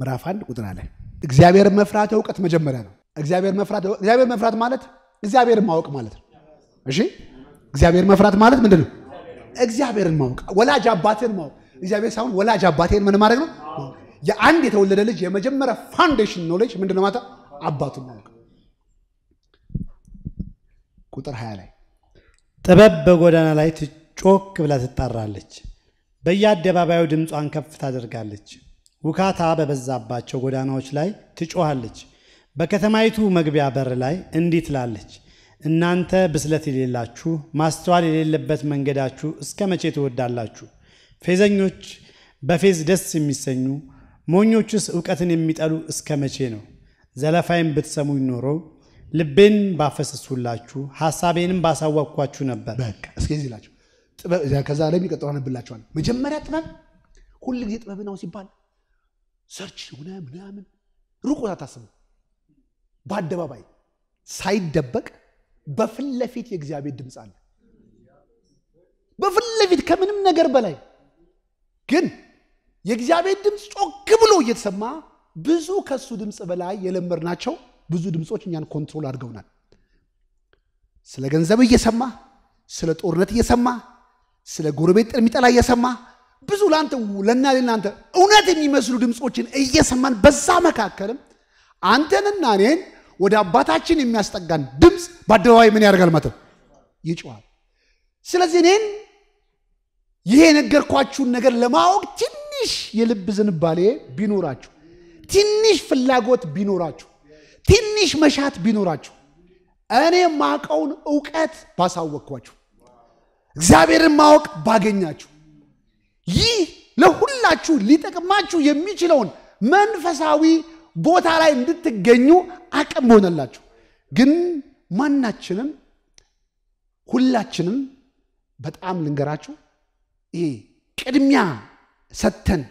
ምዕራፍ አንድ ቁጥር አለ። እግዚአብሔር መፍራት የእውቀት መጀመሪያ ነው። እግዚአብሔር መፍራት እግዚአብሔር መፍራት ማለት እግዚአብሔርን ማወቅ ማለት ነው። እሺ እግዚአብሔር መፍራት ማለት ምንድን ነው? እግዚአብሔርን ማወቅ፣ ወላጅ አባትን ማወቅ። እግዚአብሔር ሳይሆን ወላጅ አባቴን ምን ማድረግ ነው? የአንድ የተወለደ ልጅ የመጀመሪያ ፋውንዴሽን ኖሌጅ ምንድን ነው ማለት አባቱን ማወቅ። ቁጥር ሀያ ላይ ጥበብ በጎዳና ላይ ትጮክ ብላ ትጣራለች፣ በየአደባባዩ ድምጿን ከፍ ታደርጋለች ውካታ በበዛባቸው ጎዳናዎች ላይ ትጮሃለች። በከተማይቱ መግቢያ በር ላይ እንዲህ ትላለች፣ እናንተ ብስለት የሌላችሁ ማስተዋል የሌለበት መንገዳችሁ እስከ መቼ ትወዳላችሁ? ፌዘኞች በፌዝ ደስ የሚሰኙ ሞኞችስ እውቀትን የሚጠሉ እስከ መቼ ነው? ዘለፋይም ብትሰሙኝ ኖሮ ልቤን ባፈሰስሁላችሁ፣ ሀሳቤንም ባሳወቅኳችሁ ነበር። እስከዚህ ላቸው ከዛ ላይ የሚቀጥለው መጀመሪያ ጥበብ ሁልጊዜ ጥበብ ነው ሲባል ሰርች ሆነ ምናምን ሩቅ ቦታ ታስቡ። በአደባባይ ሳይደበቅ በፊት ለፊት የእግዚአብሔር ድምፅ አለ። በፊት ከምንም ነገር በላይ ግን የእግዚአብሔር ድምፅ ጮክ ብሎ እየተሰማ ብዙ ከሱ ድምፅ በላይ ናቸው ብዙ ድምፆች እኛን ኮንትሮል አድርገውናል። ስለ ገንዘብ እየሰማ ስለ ጦርነት እየሰማ ስለ ጎረቤት የሚጠላ እየሰማ ብዙ ለአንተ ለእና ለእናንተ እውነት የሚመስሉ ድምፆችን እየሰማን በዛ መካከልም አንተንና እኔን ወደ አባታችን የሚያስጠጋን ድምፅ በአደባባይ ምን ያደርጋል ማለት ነው? ይጮዋል። ስለዚህ እኔን ይሄ የነገርኳችሁን ነገር ለማወቅ ትንሽ የልብ ዝንባሌ ቢኖራችሁ፣ ትንሽ ፍላጎት ቢኖራችሁ፣ ትንሽ መሻት ቢኖራችሁ እኔ ማቀውን እውቀት ባሳወቅኳችሁ፣ እግዚአብሔርን ማወቅ ባገኛችሁ ይህ ለሁላችሁ ሊጠቅማችሁ የሚችለውን መንፈሳዊ ቦታ ላይ እንድትገኙ አቅም ሆነላችሁ። ግን ማናችንም ሁላችንም በጣም ልንገራችሁ ይሄ ቅድሚያ ሰተን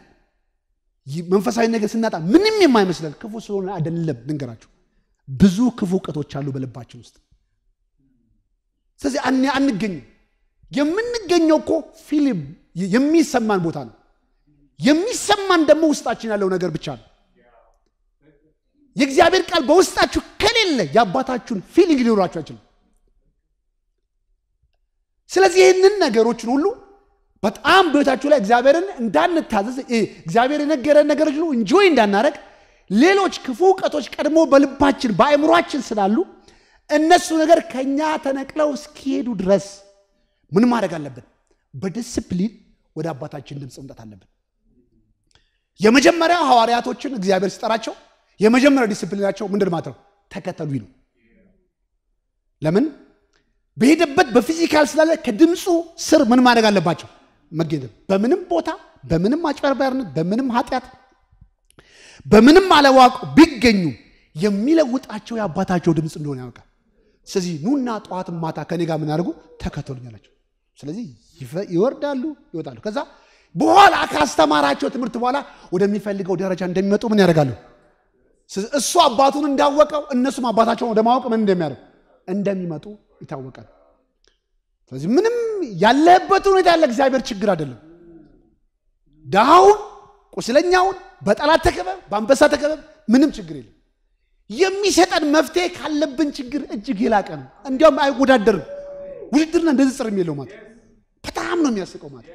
መንፈሳዊ ነገር ስናጣ ምንም የማይመስለን ክፉ ስለሆነ አይደለም። ልንገራችሁ ብዙ ክፉ እውቀቶች አሉ በልባችን ውስጥ። ስለዚህ አንገኝም። የምንገኘው እኮ ፊልም የሚሰማን ቦታ ነው። የሚሰማን ደግሞ ውስጣችን ያለው ነገር ብቻ ነው። የእግዚአብሔር ቃል በውስጣችሁ ከሌለ የአባታችሁን ፊሊንግ ሊኖራችሁ አይችልም። ስለዚህ ይህንን ነገሮችን ሁሉ በጣም በቤታችሁ ላይ እግዚአብሔርን እንዳንታዘዝ እግዚአብሔር የነገረን ነገሮች ሁሉ እንጆይ እንዳናረግ ሌሎች ክፉ እውቀቶች ቀድሞ በልባችን በአእምሯችን ስላሉ እነሱ ነገር ከኛ ተነቅለው እስኪሄዱ ድረስ ምን ማድረግ አለብን? በዲስፕሊን ወደ አባታችን ድምፅ መምጣት አለብን። የመጀመሪያ ሐዋርያቶችን እግዚአብሔር ሲጠራቸው የመጀመሪያ ዲስፕሊናቸው ምንድን ማለት ነው? ተከተሉኝ ነው። ለምን በሄደበት በፊዚካል ስላለ ከድምፁ ስር ምን ማድረግ አለባቸው? መገኘት። በምንም ቦታ በምንም አጭበርባሪነት በምንም ኃጢአት በምንም አለዋቁ ቢገኙ የሚለውጣቸው የአባታቸው ድምፅ እንደሆነ ያውቃል። ስለዚህ ኑና ጠዋት ማታ ከኔ ጋር ምን አድርጉ ተከተሉኝ አላቸው። ስለዚህ ይወርዳሉ፣ ይወጣሉ። ከዛ በኋላ ካስተማራቸው ትምህርት በኋላ ወደሚፈልገው ደረጃ እንደሚመጡ ምን ያደርጋሉ? እሱ አባቱን እንዳወቀው እነሱም አባታቸውን ወደ ማወቅ ምን እንደሚያደርጉ እንደሚመጡ ይታወቃል። ስለዚህ ምንም ያለህበት ሁኔታ ያለ እግዚአብሔር ችግር አይደለም። ድሃውን፣ ቁስለኛውን፣ በጠላት ተከበብ፣ በአንበሳ ተከበብ፣ ምንም ችግር የለም። የሚሰጠን መፍትሄ ካለብን ችግር እጅግ የላቀ ነው። እንዲያውም አይወዳደርም። ውድድርና እንደዚህ ጽርም የለው ማለት በጣም ነው የሚያስቀው ማለት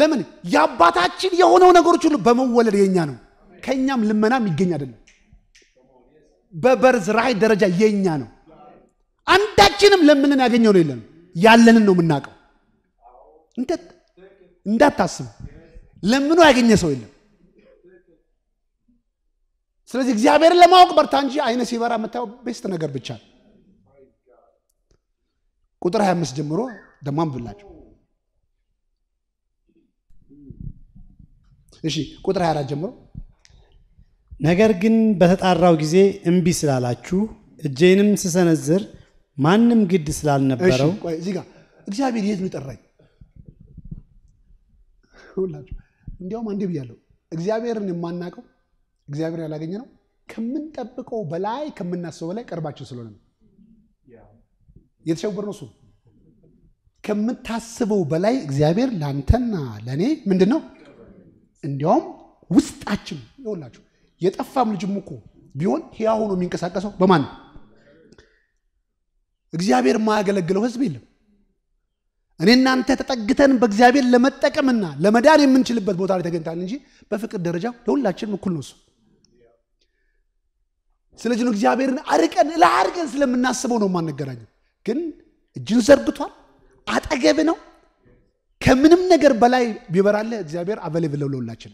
ለምን የአባታችን የሆነው ነገሮች ሁሉ በመወለድ የኛ ነው ከእኛም ልመናም ይገኝ አይደለም በበርዝ ራይ ደረጃ የኛ ነው አንዳችንም ለምንን ያገኘው ነው የለም ያለንን ነው የምናውቀው እንዳታስብ ለምኖ ያገኘ ሰው የለም ስለዚህ እግዚአብሔርን ለማወቅ በርታ እንጂ አይነ ሲበራ የምታየው ቤስት ነገር ብቻ ነው ቁጥር 25 ጀምሮ ደግሞ አንብላችሁ። እሺ ቁጥር 24 ጀምሮ ነገር ግን በተጣራው ጊዜ እምቢ ስላላችሁ እጄንም ስሰነዝር ማንም ግድ ስላልነበረው እዚህ ጋ እግዚአብሔር የት ነው ጠራኝ? ሁላችሁ እንዲያውም አንዴ ብያለሁ፣ እግዚአብሔርን የማናቀው እግዚአብሔር ያላገኘ ነው ከምንጠብቀው በላይ ከምናስበው በላይ ቀርባችን ስለሆነ ነው። የተሸወር ነው እሱ ከምታስበው በላይ እግዚአብሔር ለአንተና ለእኔ ምንድን ነው እንዲያውም ውስጣችን ይሆላችሁ የጠፋም ልጅም እኮ ቢሆን ሕያው ሆኖ የሚንቀሳቀሰው በማን ነው? እግዚአብሔር የማያገለግለው ህዝብ የለም። እኔ እናንተ ተጠግተን በእግዚአብሔር ለመጠቀምና ለመዳን የምንችልበት ቦታ ላይ ተገኝታል እንጂ በፍቅር ደረጃ ለሁላችንም እኩል ነው እሱ። ስለዚህ ነው እግዚአብሔርን አርቀን ለአርቀን ስለምናስበው ነው የማንገናኘው። ግን እጅን ዘርግቷል። አጠገብ ነው። ከምንም ነገር በላይ ቢበራለ እግዚአብሔር አቬሌብል ለሁላችን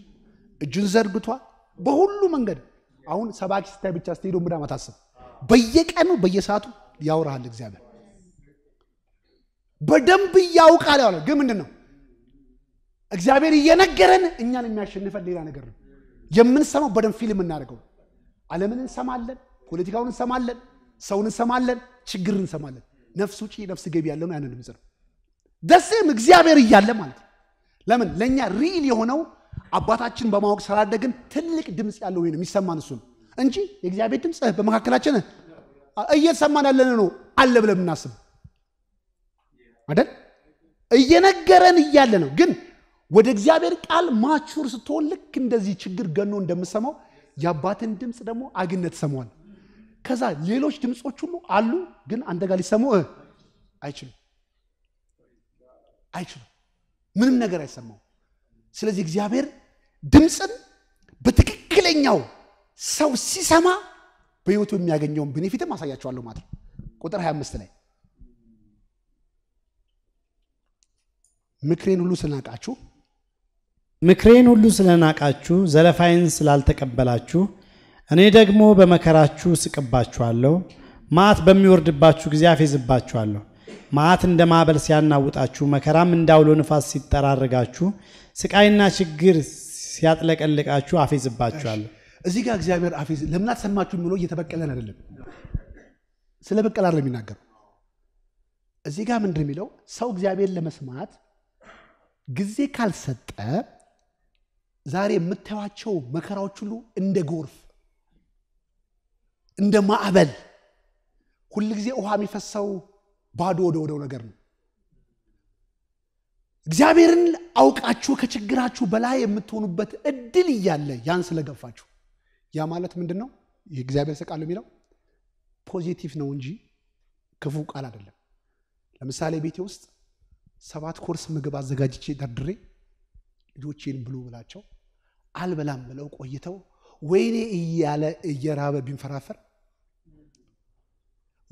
እጁን ዘርግቷል በሁሉ መንገድ። አሁን ሰባኪ ስታይ ብቻ ስትሄዶ ምዳ ማታሰብ በየቀኑ በየሰዓቱ ያውራሃል እግዚአብሔር በደንብ እያውቃል ያለ ግን ምንድን ነው እግዚአብሔር እየነገረን እኛን የሚያሸንፈን ሌላ ነገር ነው የምንሰማው። በደንብ ፊልም እናደርገው። አለምን እንሰማለን፣ ፖለቲካውን እንሰማለን፣ ሰውን እንሰማለን፣ ችግር እንሰማለን። ነፍስ ውጪ ነፍስ ገቢ ያለው ያንን ድምፅ ነው። ደስም እግዚአብሔር እያለ ማለት ነው። ለምን ለእኛ ሪል የሆነው አባታችን በማወቅ ስላደግን ትልቅ ድምፅ ያለው ወይ ነው የሚሰማን እንጂ የእግዚአብሔር ድምፅ በመካከላችን እየሰማን ያለን ነው አለ ብለን የምናስብ አይደል? እየነገረን እያለ ነው። ግን ወደ እግዚአብሔር ቃል ማቹር ስትሆን ልክ እንደዚህ ችግር ገኖ እንደምሰማው የአባትን ድምፅ ደግሞ አግነት ሰማዋል። ከዛ ሌሎች ድምፆች ሁሉ አሉ፣ ግን አንተ ጋር ሊሰሙ አይችሉም አይችሉም። ምንም ነገር አይሰማው። ስለዚህ እግዚአብሔር ድምፅን በትክክለኛው ሰው ሲሰማ በህይወቱ የሚያገኘውን ቤኔፊትም አሳያቸዋለሁ ማለት ነው። ቁጥር 25 ላይ ምክሬን ሁሉ ስለናቃችሁ ምክሬን ሁሉ ስለናቃችሁ ዘለፋይን ስላልተቀበላችሁ እኔ ደግሞ በመከራችሁ ስቅባችኋለሁ፣ መዓት በሚወርድባችሁ ጊዜ አፌዝባችኋለሁ። መዓት እንደ ማዕበል ሲያናውጣችሁ፣ መከራም እንዳውሎ ንፋስ ሲጠራርጋችሁ፣ ስቃይና ችግር ሲያጥለቀልቃችሁ አፌዝባችኋለሁ። እዚህ ጋር እግዚአብሔር አፌዝ ለምን አትሰማችሁ የሚለው እየተበቀለን አይደለም፣ ስለ በቀል አይደለም የሚናገረው። እዚህ ጋር ምንድን የሚለው ሰው እግዚአብሔር ለመስማት ጊዜ ካልሰጠ ዛሬ የምታዩቸው መከራዎች ሁሉ እንደ ጎርፍ እንደ ማዕበል ጊዜ ውሃ የሚፈሰው ባዶ ወደ ወደው ነገር ነው። እግዚአብሔርን አውቃችሁ ከችግራችሁ በላይ የምትሆኑበት እድል እያለ ያን ስለገፋችሁ፣ ያ ማለት ምንድን ነው? የእግዚአብሔር ቃል የሚለው ፖዚቲቭ ነው እንጂ ክፉ ቃል አይደለም። ለምሳሌ ቤቴ ውስጥ ሰባት ኮርስ ምግብ አዘጋጅቼ ደርድሬ ልጆቼን ብሉ ብላቸው አልበላም ብለው ቆይተው ወይኔ እያለ እየራበ ቢንፈራፈር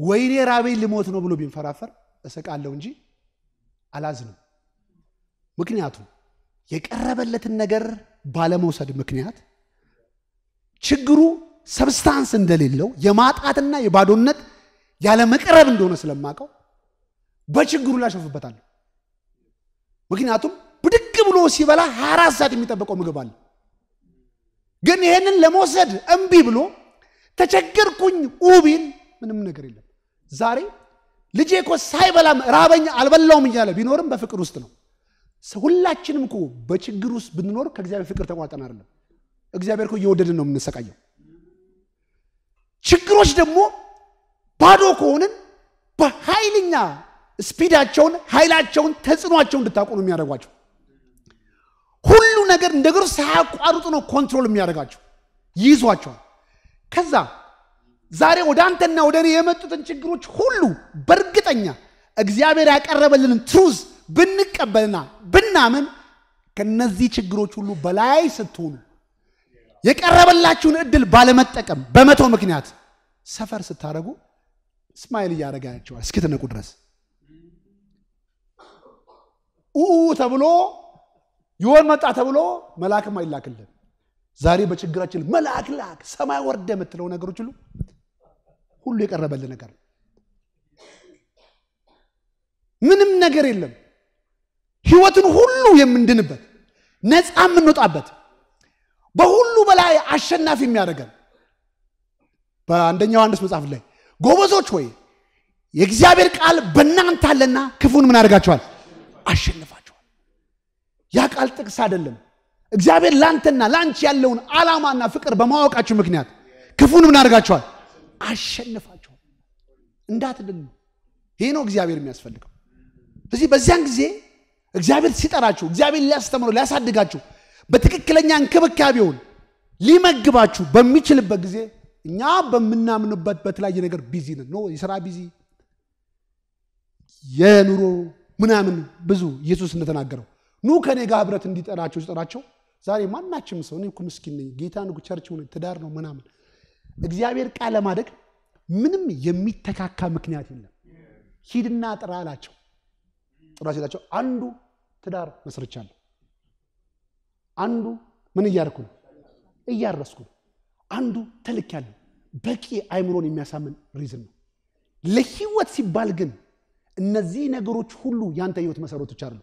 ወይኔ ራበኝ ልሞት ነው ብሎ ቢንፈራፈር እስቃለሁ እንጂ አላዝንም። ምክንያቱም የቀረበለትን ነገር ባለመውሰድ ምክንያት ችግሩ ሰብስታንስ እንደሌለው የማጣትና የባዶነት ያለመቅረብ እንደሆነ ስለማቀው በችግሩ ላሸፍበታለሁ። ምክንያቱም ብድግ ብሎ ሲበላ 24 ሰዓት የሚጠበቀው ምግብ አለ። ግን ይሄንን ለመውሰድ እምቢ ብሎ ተቸገርኩኝ ውቢል ምንም ነገር የለም። ዛሬ ልጄ እኮ ሳይበላም ራበኝ አልበላውም እያለ ቢኖርም በፍቅር ውስጥ ነው። ሁላችንም እኮ በችግር ውስጥ ብንኖር ከእግዚአብሔር ፍቅር ተቋርጠን አይደለም። እግዚአብሔር እኮ እየወደድን ነው የምንሰቃየው። ችግሮች ደግሞ ባዶ ከሆንን በኃይልኛ ስፒዳቸውን ኃይላቸውን ተጽዕኗቸው እንድታውቁ ነው የሚያደርጓቸው። ሁሉ ነገር ነገሮች ሳያቋርጡ ነው ኮንትሮል የሚያደርጋቸው ይይዟቸዋል። ከዛ ዛሬ ወደ አንተና ወደ እኔ የመጡትን ችግሮች ሁሉ በእርግጠኛ እግዚአብሔር ያቀረበልንን ትሩዝ ብንቀበልና ብናምን ከነዚህ ችግሮች ሁሉ በላይ ስትሆኑ የቀረበላችሁን እድል ባለመጠቀም በመቶ ምክንያት ሰፈር ስታደረጉ ስማይል እያደረጋቸዋል። እስኪትነቁ ድረስ ኡ ተብሎ ይሆን መጣ ተብሎ መልአክም አይላክልን። ዛሬ በችግራችን መልአክ ላክ ሰማይ ወርደ የምትለው ነገሮች ሁሉ ሁሉ የቀረበልን ነገር ምንም ነገር የለም። ህይወትን ሁሉ የምንድንበት ነፃ የምንወጣበት በሁሉ በላይ አሸናፊ የሚያደርገን በአንደኛው ዮሐንስ መጽሐፍ ላይ ጎበዞች ወይ የእግዚአብሔር ቃል በእናንተ አለና ክፉን ምን አደርጋቸዋል? አሸንፋል ያ ቃል ጥቅስ አይደለም። እግዚአብሔር ላንተና ላንቺ ያለውን ዓላማና ፍቅር በማወቃችሁ ምክንያት ክፉን ምን አድርጋችኋል? አሸንፋችኋል። እንዳትደግሙ። ይህ ነው እግዚአብሔር የሚያስፈልገው። እዚህ በዚያን ጊዜ እግዚአብሔር ሲጠራችሁ፣ እግዚአብሔር ሊያስተምረው ሊያሳድጋችሁ፣ በትክክለኛ እንክብካቤውን ሊመግባችሁ በሚችልበት ጊዜ እኛ በምናምንበት በተለያየ ነገር ቢዚ ነን። ኖ የስራ ቢዚ የኑሮ ምናምን ብዙ ኢየሱስ እንደተናገረው ኑ ከኔ ጋር ህብረት እንዲጠራቸው ሲጠራቸው ዛሬ ማናችም ሰው እኔ ምስኪን ነኝ፣ ጌታ ነው፣ ቸርች ሆነ ትዳር ነው ምናምን። እግዚአብሔር ቃል ለማደግ ምንም የሚተካካ ምክንያት የለም። ሂድና ጥራ አላቸው። ጥራ ሲላቸው አንዱ ትዳር መስርቻለሁ፣ አንዱ ምን እያደረኩ ነው እያረስኩ ነው፣ አንዱ ያለው በቂ አይምሮን የሚያሳምን ሪዝን ነው። ለህይወት ሲባል ግን እነዚህ ነገሮች ሁሉ ያንተ ህይወት መሰረቶች አሉ።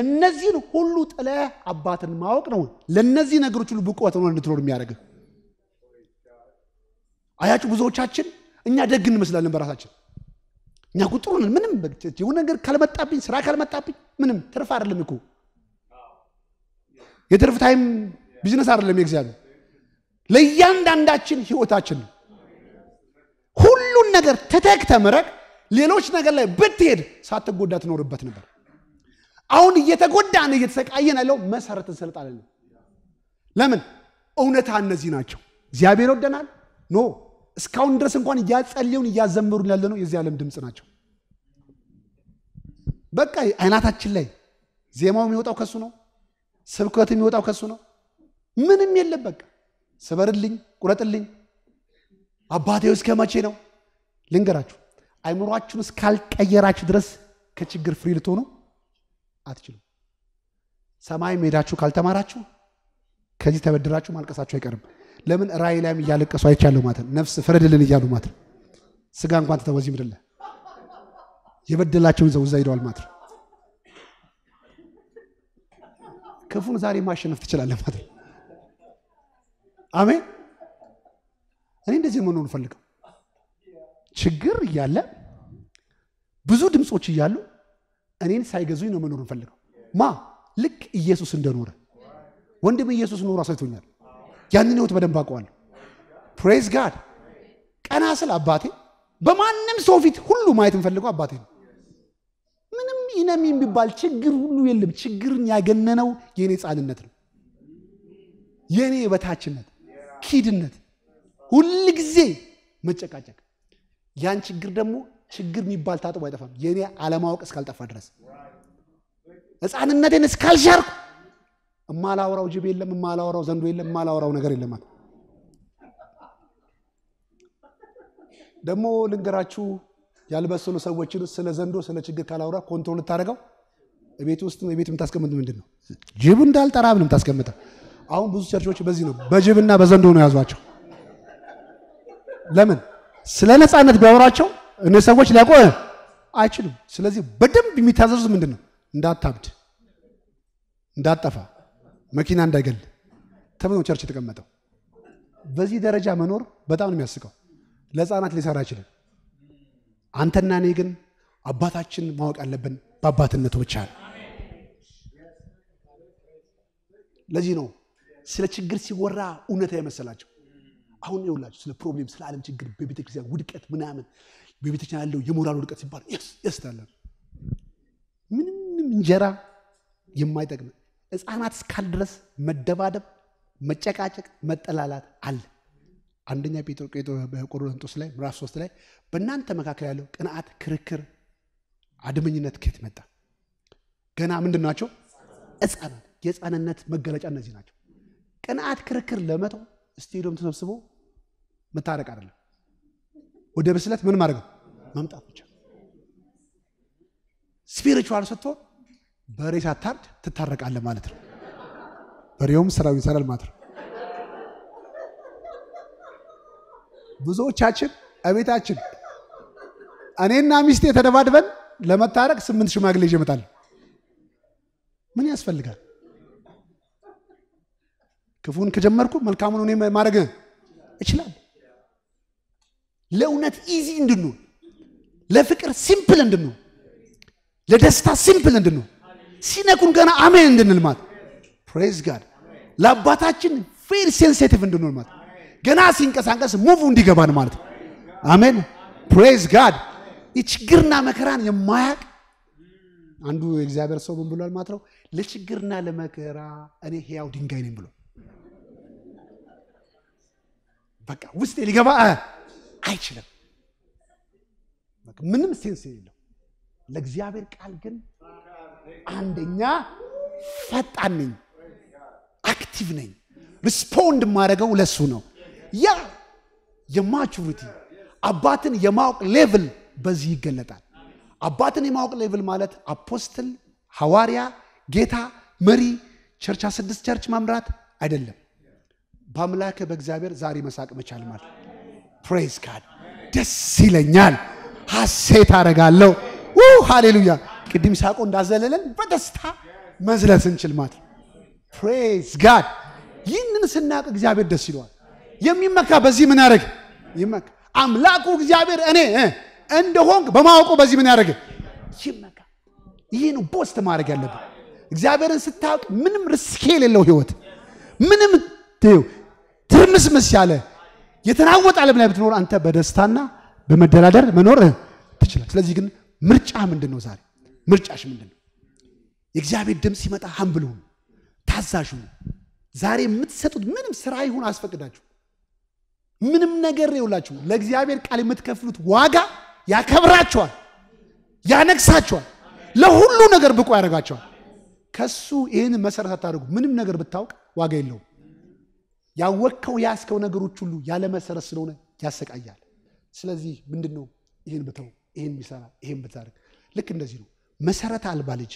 እነዚህን ሁሉ ጥለ አባትን ማወቅ ነው። ለእነዚህ ነገሮች ሁሉ ብቁ ነው እንድትኖር የሚያደርግህ። አያችሁ፣ ብዙዎቻችን እኛ ደግ እንመስላለን በራሳችን እኛ ቁጥሩ ምንም የሆነ ነገር ካልመጣብኝ፣ ስራ ካልመጣብኝ ምንም ትርፍ አይደለም እኮ የትርፍ ታይም ቢዝነስ አይደለም የእግዚአብሔር ለእያንዳንዳችን ህይወታችን ነው። ሁሉን ነገር ትተክ ተምረህ ሌሎች ነገር ላይ ብትሄድ ሳትጎዳ ትኖርበት ነበር። አሁን እየተጎዳን እየተሰቃየን ያለው መሰረትን ስለጣለን ለምን? እውነታ እነዚህ ናቸው። እግዚአብሔር ወደናል ኖ እስካሁን ድረስ እንኳን እያጸለዩን እያዘመሩን ያለ ነው የዚህ ዓለም ድምፅ ናቸው። በቃ አይናታችን ላይ ዜማው የሚወጣው ከሱ ነው። ስብከት የሚወጣው ከሱ ነው። ምንም የለም። በቃ ስበርልኝ፣ ቁረጥልኝ አባቴው እስከ መቼ ነው? ልንገራችሁ፣ አይምሯችሁን እስካልቀየራችሁ ድረስ ከችግር ፍሪ ልትሆኑ አትችሉም። ሰማይ መሄዳችሁ ካልተማራችሁ ከዚህ ተበድራችሁ ማልቀሳችሁ አይቀርም። ለምን ራእይ ላይም እያለቀሱ አይቻለሁ ማለት ነው። ነፍስ ፍረድልን እያሉ ማለት ነው። ስጋ እንኳን ትተው ምድለ የበደላቸውን ዘው እዛ ሄደዋል ማለት ነው። ክፉን ዛሬ ማሸነፍ ትችላለህ ማለት ነው። አሜን። እኔ እንደዚህ መኖር ፈልገው ችግር እያለ ብዙ ድምፆች እያሉ እኔን ሳይገዙኝ ነው መኖር እንፈልገው ማ ልክ ኢየሱስ እንደኖረ ወንድም ኢየሱስ ኖሮ አሳይቶኛል። ያንን ህይወት በደንብ አውቀዋለሁ። ፕሬዝ ጋድ ቀና ስል አባቴ በማንም ሰው ፊት ሁሉ ማየት እንፈልገው አባቴ ነው። ምንም ይነም የሚባል ችግር ሁሉ የለም። ችግርን ያገነነው የእኔ ጻንነት ነው። የእኔ የበታችነት ኪድነት፣ ጊዜ መጨቃጨቅ ያን ችግር ደግሞ ችግር የሚባል ታጥቦ አይጠፋም። የእኔ አለማወቅ እስካልጠፋ ድረስ ህፃንነቴን እስካልሻርኩ እማላወራው ጅብ የለም፣ እማላወራው ዘንዶ የለም፣ እማላውራው ነገር የለም። ደግሞ ልንገራችሁ ያልበሰሉ ሰዎችን ስለ ዘንዶ ስለ ችግር ካላውራ ኮንትሮል ልታደርገው ቤት ውስጥ ቤት የምታስቀምጥ ምንድን ነው? ጅብ እንዳልጠራ ብን የምታስቀምጠው። አሁን ብዙ ቸርቾች በዚህ ነው፣ በጅብና በዘንዶ ነው የያዟቸው። ለምን ስለ ነፃነት ቢያወራቸው እነዚህ ሰዎች ሊያቆ አይችሉም። ስለዚህ በደንብ የሚታዘዙት ምንድን ነው? እንዳታብድ፣ እንዳጠፋ፣ መኪና እንዳይገል ተብሎ ቸርች የተቀመጠው። በዚህ ደረጃ መኖር በጣም ነው የሚያስቀው። ለህፃናት ሊሰራ አይችልም። አንተና እኔ ግን አባታችን ማወቅ ያለብን በአባትነቱ ብቻ ነው። ለዚህ ነው ስለ ችግር ሲወራ እውነታ የመሰላቸው። አሁን ይውላችሁ ስለ ፕሮብሌም፣ ስለ ዓለም ችግር፣ በቤተክርስቲያን ውድቀት ምናምን በቤተክርስቲያን ያለው የሞራል ውድቀት ሲባል ስ ምንም እንጀራ የማይጠቅም ህፃናት እስካል ድረስ መደባደብ፣ መጨቃጨቅ፣ መጠላላት አለ። አንደኛ ቆሮንቶስ ላይ ምራፍ ሶስት ላይ በእናንተ መካከል ያለው ቅንዓት፣ ክርክር፣ አድመኝነት ከየት መጣ? ገና ምንድን ናቸው ህፃናት የህፃንነት መገለጫ እነዚህ ናቸው። ቅንዓት፣ ክርክር ለመተው ስቴዲየም ተሰብስቦ መታረቅ አይደለም። ወደ ብስለት ምን ማድረግ ነው? መምጣት ብቻ። ስፒሪቹዋል ስትሆን በሬ ሳታርድ ትታረቃለህ ማለት ነው። በሬውም ስራው ይሰራል ማለት ነው። ብዙዎቻችን እቤታችን እኔና ሚስቴ ተደባድበን ለመታረቅ ስምንት ሽማግሌ ይዤ እመጣለሁ። ምን ያስፈልጋል? ክፉን ከጀመርኩ መልካሙን እኔ ማድረግ እችላለሁ። ለእውነት ኢዚ እንድንሆን ለፍቅር ሲምፕል እንድንሆን፣ ለደስታ ሲምፕል እንድንሆን፣ ሲነኩን ገና አሜን እንድንል ማለት ፕሬዝ ጋድ ለአባታችን ቬሪ ሴንሲቲቭ እንድንሆን ማለት ገና ሲንቀሳቀስ ሙቭ እንዲገባን ማለት ነው። አሜን ፕሬዝ ጋድ የችግርና መከራን የማያቅ አንዱ የእግዚአብሔር ሰው ምን ብሏል ማለት ነው? ለችግርና ለመከራ እኔ ህያው ድንጋይ ነኝ ብሎ በቃ ውስጤ ሊገባ አይችልም። ምንም ሴንስ የሌለው። ለእግዚአብሔር ቃል ግን አንደኛ ፈጣን ነኝ፣ አክቲቭ ነኝ። ሪስፖንድ የማደርገው ለሱ ነው። ያ የማቹሪቲ አባትን የማወቅ ሌቭል በዚህ ይገለጣል። አባትን የማወቅ ሌቭል ማለት አፖስትል፣ ሐዋርያ፣ ጌታ፣ መሪ፣ ቸርች፣ ስድስት ቸርች መምራት አይደለም። በአምላክ በእግዚአብሔር ዛሬ መሳቅ መቻል ማለት ፕሬዝ ካድ ደስ ይለኛል። ሐሴት አደርጋለሁ። ሃሌሉያ! ቅድም ሳቆ እንዳዘለለን በደስታ መዝለስ ስንችል ማለት ፕሬዝ ጋድ። ይህንን ስናቅ እግዚአብሔር ደስ ይለዋል። የሚመካ በዚህ ምን ያደርግ ይመካ። አምላኩ እግዚአብሔር እኔ እንደሆንክ በማወቁ በዚህ ምን ያደርግ ይመካ። ይህ ነው ቦስት ማድረግ ያለብን። እግዚአብሔርን ስታውቅ ምንም ርስኬ የሌለው ህይወት ምንም ትርምስምስ ያለ የተናወጠ ዓለም ላይ ብትኖር አንተ በደስታና በመደራደር መኖር ትችላል። ስለዚህ ግን ምርጫ ምንድን ነው? ዛሬ ምርጫሽ ምንድን ነው? የእግዚአብሔር ድምፅ ሲመጣ ሀምብል ሁኑ፣ ታዛዥ ሁኑ። ዛሬ የምትሰጡት ምንም ስራ ይሁን አስፈቅዳችሁ ምንም ነገር የውላችሁ ለእግዚአብሔር ቃል የምትከፍሉት ዋጋ ያከብራችኋል፣ ያነግሳችኋል፣ ለሁሉ ነገር ብቁ ያደርጋቸዋል። ከሱ ይህን መሰረት አታደርጉ። ምንም ነገር ብታውቅ ዋጋ የለውም። ያወቅከው ያስከው ነገሮች ሁሉ ያለመሰረት ስለሆነ ያሰቃያል። ስለዚህ ምንድን ነው ይህን ብተው ይህን ቢሰራ ይህን ብታደርግ ልክ እንደዚህ ነው። መሰረት አልባ ልጅ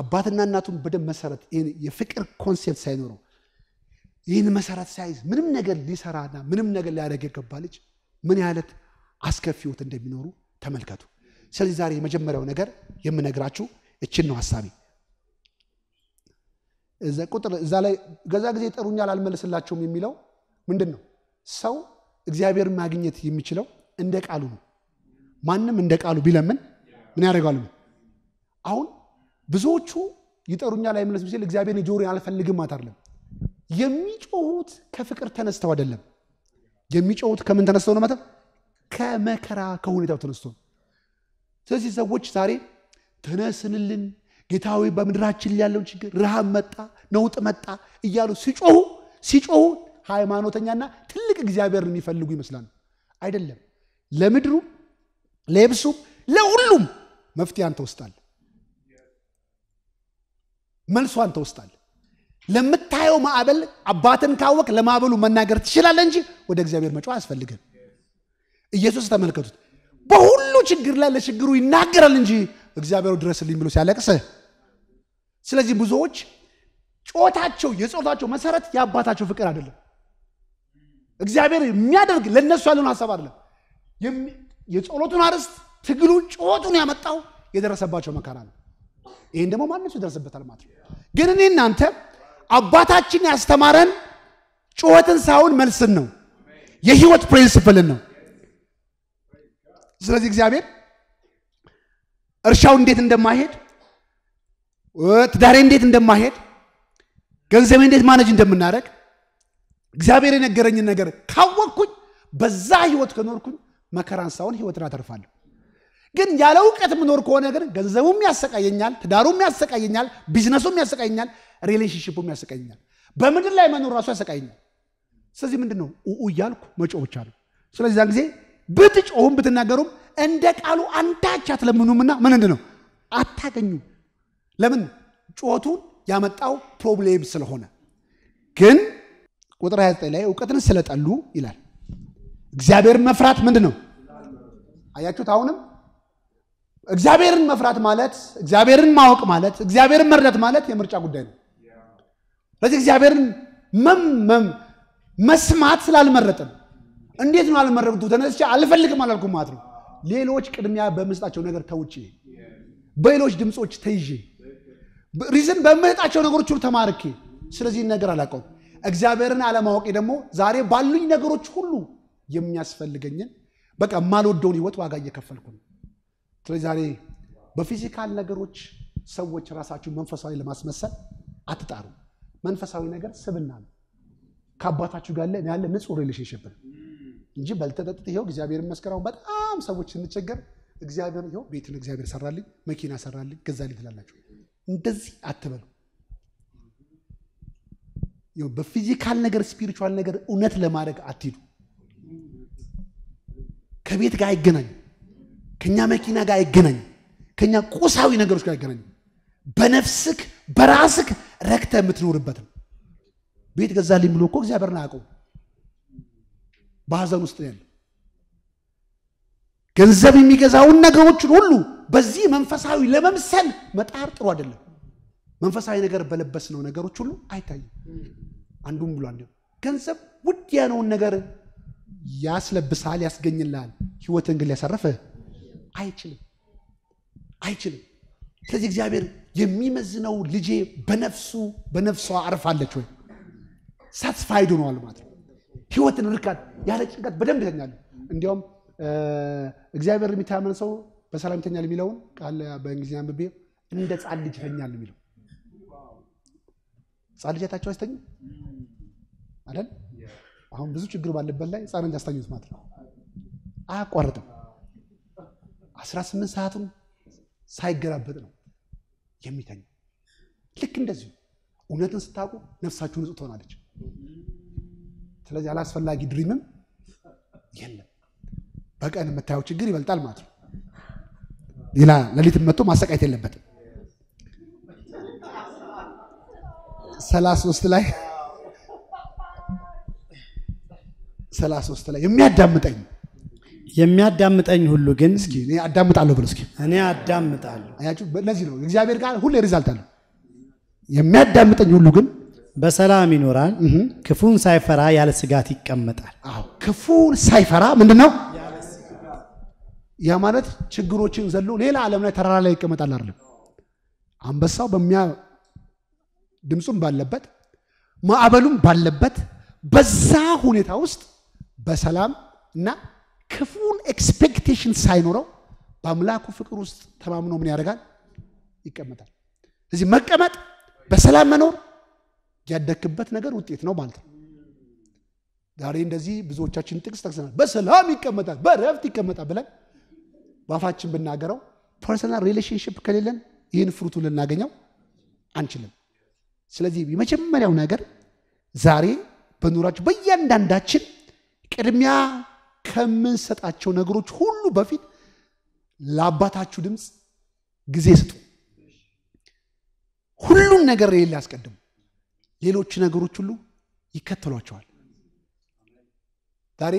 አባትና እናቱን በደንብ መሰረት የፍቅር ኮንሴፕት ሳይኖረው ይህን መሰረት ሳይዝ ምንም ነገር ሊሰራና ምንም ነገር ሊያደርግ የገባ ልጅ ምን ያለት አስከፊ እንደሚኖሩ ተመልከቱ። ስለዚህ ዛሬ የመጀመሪያው ነገር የምነግራችሁ እችን ነው ሀሳቢ ቁጥር እዛ ላይ ገዛ ጊዜ ጠሩኛል አልመልስላቸውም የሚለው ምንድን ነው ሰው እግዚአብሔር ማግኘት የሚችለው እንደ ቃሉ ነው። ማንም እንደ ቃሉ ቢለምን ምን ያደርጋሉ? አሁን ብዙዎቹ ይጠሩኛል አይመለስ ሲል እግዚአብሔር የጆሮ አልፈልግም አታርለም። የሚጮሁት ከፍቅር ተነስተው አይደለም። የሚጮሁት ከምን ተነስተው ነው? ማለት ከመከራ ከሁኔታው ተነስተው። ስለዚህ ሰዎች ዛሬ ተነስንልን ጌታዊ በምድራችን ያለውን ችግር ረሃብ መጣ፣ ነውጥ መጣ እያሉ ሲጮሁ ሲጮሁ ሃይማኖተኛና ትልቅ እግዚአብሔርን የሚፈልጉ ይመስላሉ። አይደለም። ለምድሩ፣ ለየብሱ፣ ለሁሉም መፍትሄ አንተ ውስጣል፣ መልሶ አንተ ውስጣል። ለምታየው ማዕበል አባትን ካወቅ ለማዕበሉ መናገር ትችላለህ እንጂ ወደ እግዚአብሔር መጮህ አያስፈልግም። ኢየሱስ ተመልከቱት፣ በሁሉ ችግር ላይ ለችግሩ ይናገራል እንጂ እግዚአብሔሩ ድረስልኝ ብሎ ሲያለቅስ። ስለዚህ ብዙዎች ጮታቸው የጾታቸው መሰረት የአባታቸው ፍቅር አይደለም። እግዚአብሔር የሚያደርግ ለእነሱ ያለውን ሀሳብ አይደለም። የጸሎቱን አርስት ትግሉን፣ ጩኸቱን ያመጣው የደረሰባቸው መከራ ነው። ይህን ደግሞ ማንም ሰው ማለት ነው። ግን እኔ እናንተ አባታችን ያስተማረን ጩኸትን ሳይሆን መልስን ነው፣ የህይወት ፕሪንስፕልን ነው። ስለዚህ እግዚአብሔር እርሻው እንዴት እንደማሄድ ትዳሬ እንዴት እንደማሄድ ገንዘቤ እንዴት ማነጅ እንደምናደርግ እግዚአብሔር የነገረኝን ነገር ካወቅኩኝ በዛ ህይወት ከኖርኩኝ መከራን ሳይሆን ህይወትን አተርፋለሁ። ግን ያለ እውቀት ምኖር ከሆነ ግን ገንዘቡም ያሰቃየኛል፣ ትዳሩም ያሰቃየኛል፣ ቢዝነሱም ያሰቃየኛል፣ ሪሌሽንሽፑም ያሰቃየኛል። በምድር ላይ መኖር ራሱ ያሰቃየኛል። ስለዚህ ምንድን ነው ኡ እያልኩ መጮህ ብቻ ነው። ስለዚህ ዛን ጊዜ ብትጮሁም ብትናገሩም እንደ ቃሉ አንዳች አትለምኑምና ምን እንድ ነው አታገኙ። ለምን ጩኸቱን ያመጣው ፕሮብሌም ስለሆነ ግን ቁጥር 29 ላይ እውቀትን ስለጠሉ ይላል። እግዚአብሔርን መፍራት ምንድን ነው? አያችሁት? አሁንም እግዚአብሔርን መፍራት ማለት እግዚአብሔርን ማወቅ ማለት እግዚአብሔርን መርዳት ማለት የምርጫ ጉዳይ ነው። ስለዚህ እግዚአብሔርን መስማት ስላልመረጥን እንዴት ነው አልመረጡ ተነስቼ አልፈልግም አላልኩም ማለት ነው። ሌሎች ቅድሚያ በምስጣቸው ነገር ተውጭ፣ በሌሎች ድምፆች ተይዤ፣ ሪዝን በምስጣቸው ነገሮች ሁሉ ተማርኬ ስለዚህ ነገር አላውቀውም። እግዚአብሔርን አለማወቄ ደግሞ ዛሬ ባሉኝ ነገሮች ሁሉ የሚያስፈልገኝን በቃ የማልወደውን ህይወት ዋጋ እየከፈልኩ ነው። ስለዚህ ዛሬ በፊዚካል ነገሮች ሰዎች ራሳችሁ መንፈሳዊ ለማስመሰል አትጣሩ። መንፈሳዊ ነገር ስብና ነው። ከአባታችሁ ጋር ያለ ንጹህ ሪሌሽንሽፕ ነው እንጂ በልተጠጥት ይኸው እግዚአብሔር መስከራውን በጣም ሰዎች ስንቸገር እግዚአብሔር ይኸው ቤትን እግዚአብሔር ሰራልኝ፣ መኪና ሰራልኝ፣ ገዛልኝ ትላላችሁ። እንደዚህ አትበሉ። በፊዚካል ነገር ስፒሪቹዋል ነገር እውነት ለማድረግ አትሄዱ ከቤት ጋር አይገናኝ፣ ከኛ መኪና ጋር አይገናኝ፣ ከኛ ቁሳዊ ነገሮች ጋር አይገናኝ። በነፍስክ በራስክ ረክተ የምትኖርበት ነው። ቤት ገዛልኝ ብሎ እኮ እግዚአብሔርን አያውቀው። በሀዘን ውስጥ ያለ ገንዘብ የሚገዛውን ነገሮችን ሁሉ በዚህ መንፈሳዊ ለመምሰል መጣር ጥሩ አይደለም። መንፈሳዊ ነገር በለበስ ነው ነገሮች ሁሉ አይታይም። አንዱም ብሏል። ገንዘብ ውድ ያነውን ነገር ያስለብሳል፣ ያስገኝልሃል። ህይወትን ግን ሊያሳርፍህ አይችልም አይችልም። ስለዚህ እግዚአብሔር የሚመዝነው ልጄ በነፍሱ በነፍሷ አርፋለች ወይ ሳትስፋይድ ሆነዋል ማለት ነው። ህይወትን ርካት ያለ ጭንቀት በደንብ ይተኛል። እንዲያውም እግዚአብሔር የሚታመን ሰው በሰላም ይተኛል የሚለውን ቃል በእንግሊዝኛ ምቤ እንደ ጻል ልጅ ይተኛል የሚለው ህፃን ልጃታቸው አይታችሁ አስተኙ አይደል? አሁን ብዙ ችግር ባለበት ላይ ህፃን እንዳስተኙት ማለት ነው። አያቋርጥም። ስምንት ሰዓቱን ሳይገላበጥ ነው የሚተኘው። ልክ እንደዚሁ እውነትን ስታውቁ ነፍሳችሁ ንጹህ ትሆናለች። ስለዚህ አላስፈላጊ ድሪምም የለም። በቀን የምታየው ችግር ይበልጣል ማለት ነው። ሌላ ሌሊትም መጥቶ ማሰቃየት የለበትም። ሰላሳ ሶስት ላይ ሰላሳ ሶስት ላይ የሚያዳምጠኝ የሚያዳምጠኝ ሁሉ ግን እስኪ እኔ አዳምጣለሁ ብሎ እስኪ እኔ አዳምጣለሁ። አያችሁ፣ ለዚህ ነው እግዚአብሔር ቃል ሁሌ ሪዛልት አለ። የሚያዳምጠኝ ሁሉ ግን በሰላም ይኖራል፣ ክፉን ሳይፈራ ያለ ስጋት ይቀመጣል። አዎ ክፉን ሳይፈራ ምንድን ነው ያ ማለት ችግሮችን ዘሎ ሌላ ዓለም ላይ ተራራ ላይ ይቀመጣል አይደለም። አንበሳው ድምፁም ባለበት ማዕበሉም ባለበት በዛ ሁኔታ ውስጥ በሰላም እና ክፉን ኤክስፔክቴሽን ሳይኖረው በአምላኩ ፍቅር ውስጥ ተማምኖ ምን ያደርጋል? ይቀመጣል። እዚህ መቀመጥ በሰላም መኖር ያደክበት ነገር ውጤት ነው ማለት ነው። ዛሬ እንደዚህ ብዙዎቻችን ጥቅስ ጠቅሰናል። በሰላም ይቀመጣል፣ በረፍት ይቀመጣል ብለን በአፋችን ብናገረው ፐርሰናል ሪሌሽንሽፕ ከሌለን ይህን ፍሩቱ ልናገኘው አንችልም። ስለዚህ የመጀመሪያው ነገር ዛሬ በኑራችሁ በእያንዳንዳችን ቅድሚያ ከምንሰጣቸው ነገሮች ሁሉ በፊት ለአባታችሁ ድምፅ ጊዜ ስጡ። ሁሉን ነገር ሌላ ያስቀድሙ። ሌሎች ነገሮች ሁሉ ይከተሏቸዋል። ዛሬ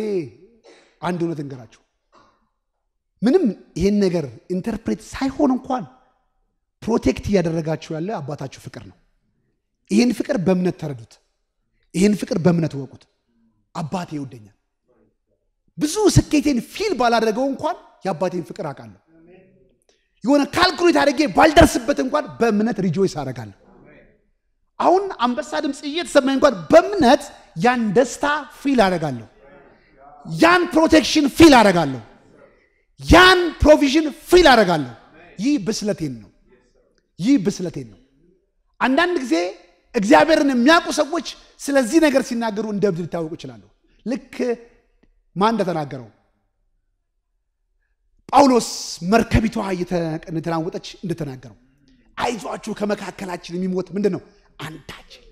አንድ እውነት እንገራችሁ። ምንም ይህን ነገር ኢንተርፕሬት ሳይሆን እንኳን ፕሮቴክት እያደረጋችሁ ያለ አባታችሁ ፍቅር ነው። ይህን ፍቅር በእምነት ተረዱት። ይህን ፍቅር በእምነት ወቁት። አባቴ ይወደኛል። ብዙ ስኬቴን ፊል ባላደረገው እንኳን የአባቴን ፍቅር አውቃለሁ። የሆነ ካልኩሌት አድርጌ ባልደርስበት እንኳን በእምነት ሪጆይስ አደርጋለሁ። አሁን አንበሳ ድምፅ እየተሰማኝ እንኳን በእምነት ያን ደስታ ፊል አደርጋለሁ። ያን ፕሮቴክሽን ፊል አደርጋለሁ። ያን ፕሮቪዥን ፊል አደርጋለሁ። ይህ ብስለቴን ነው። ይህ ብስለቴን ነው። አንዳንድ ጊዜ እግዚአብሔርን የሚያውቁ ሰዎች ስለዚህ ነገር ሲናገሩ እንደ እብድ ሊታወቁ ይችላሉ። ልክ ማን እንደተናገረው ጳውሎስ መርከቢቷ እየተናወጠች እንደተናገረው አይዟችሁ ከመካከላችን የሚሞት ምንድን ነው አንዳችን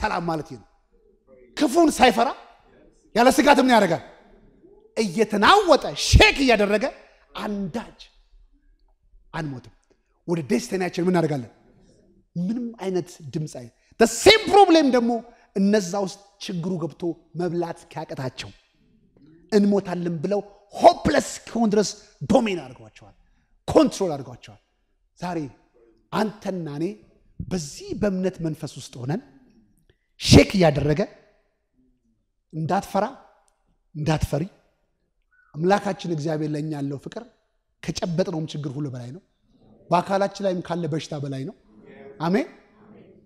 ሰላም ማለት ነው። ክፉን ሳይፈራ ያለ ስጋት ምን ያደርጋል? እየተናወጠ ሼክ እያደረገ አንዳች አንሞትም። ወደ ደስተኛችን ምን እናደርጋለን? ምንም አይነት ድምፅ አይ ሴም ፕሮብሌም ደግሞ እነዛ ውስጥ ችግሩ ገብቶ መብላት ካያቀታቸው እንሞታለን ብለው ሆፕለስ ከሆን ድረስ ዶሜን አድርጓቸዋል፣ ኮንትሮል አድርጓቸዋል። ዛሬ አንተና እኔ በዚህ በእምነት መንፈስ ውስጥ ሆነን ሼክ እያደረገ እንዳትፈራ እንዳትፈሪ አምላካችን እግዚአብሔር ለእኛ ያለው ፍቅር ከጨበጥነውም ችግር ሁሉ በላይ ነው። በአካላችን ላይም ካለ በሽታ በላይ ነው። አሜን።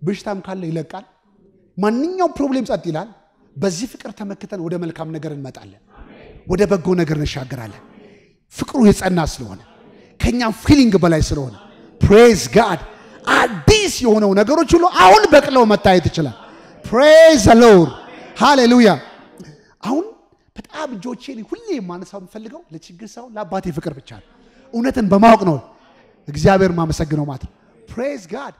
በሽታም ካለ ይለቃል። ማንኛው ፕሮብሌም ጸጥ ይላል። በዚህ ፍቅር ተመክተን ወደ መልካም ነገር እንመጣለን፣ ወደ በጎ ነገር እንሻገራለን። ፍቅሩ የጸና ስለሆነ ከእኛም ፊሊንግ በላይ ስለሆነ ፕሬዝ ጋድ አዲስ የሆነው ነገሮች ሁሉ አሁን በቅለው መታየት ይችላል። ፕሬዝ ሎር ሃሌሉያ። አሁን በጣም እጆቼን ሁሌ የማነሳው የምፈልገው ለችግር ሳይሆን ለአባቴ ፍቅር ብቻ ነው። እውነትን በማወቅ ነው እግዚአብሔር ማመሰግነው ማለት ነው። ፕሬዝ ጋድ